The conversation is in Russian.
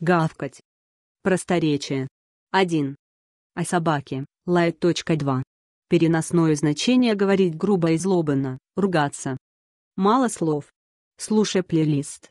Гавкать. Просторечие. 1. О собаке. Лает. 2. Переносное значение говорить грубо и злобно, ругаться. Мало слов. Слушай плейлист.